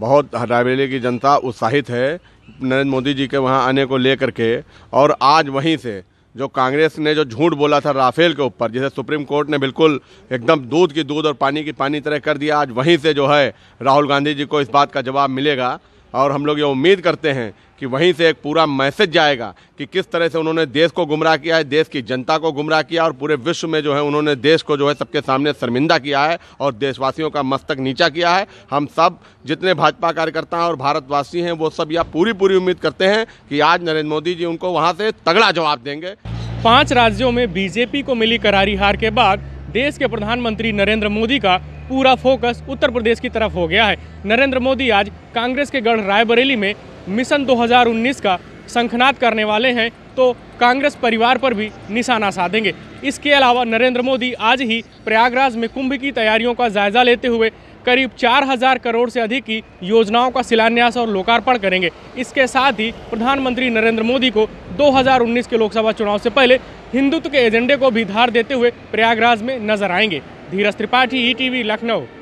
बहुत रायबरेली की जनता उत्साहित है नरेंद्र मोदी जी के वहाँ आने को लेकर के और आज वहीं से जो कांग्रेस ने जो झूठ बोला था राफेल के ऊपर जिसे सुप्रीम कोर्ट ने बिल्कुल एकदम दूध की दूध और पानी की पानी तरह कर दिया आज वहीं से जो है राहुल गांधी जी को इस बात का जवाब मिलेगा और हम लोग ये उम्मीद करते हैं कि वहीं से एक पूरा मैसेज जाएगा कि किस तरह से उन्होंने देश को गुमराह किया है देश की जनता को गुमराह किया और पूरे विश्व में जो है उन्होंने देश को जो है सबके सामने शर्मिंदा किया है और देशवासियों का मस्तक नीचा किया है हम सब जितने भाजपा कार्यकर्ता और भारतवासी हैं वो सब यह पूरी पूरी उम्मीद करते हैं कि आज नरेंद्र मोदी जी उनको वहाँ से तगड़ा जवाब देंगे पाँच राज्यों में बीजेपी को मिली करारी हार के बाद देश के प्रधानमंत्री नरेंद्र मोदी का पूरा फोकस उत्तर प्रदेश की तरफ हो गया है नरेंद्र मोदी आज कांग्रेस के गढ़ रायबरेली में मिशन 2019 का शंखनाद करने वाले हैं तो कांग्रेस परिवार पर भी निशाना साधेंगे इसके अलावा नरेंद्र मोदी आज ही प्रयागराज में कुंभ की तैयारियों का जायजा लेते हुए करीब 4000 करोड़ से अधिक की योजनाओं का शिलान्यास और लोकार्पण करेंगे इसके साथ ही प्रधानमंत्री नरेंद्र मोदी को 2019 के लोकसभा चुनाव से पहले हिंदुत्व के एजेंडे को भी धार देते हुए प्रयागराज में नजर आएंगे धीरज त्रिपाठी ई e लखनऊ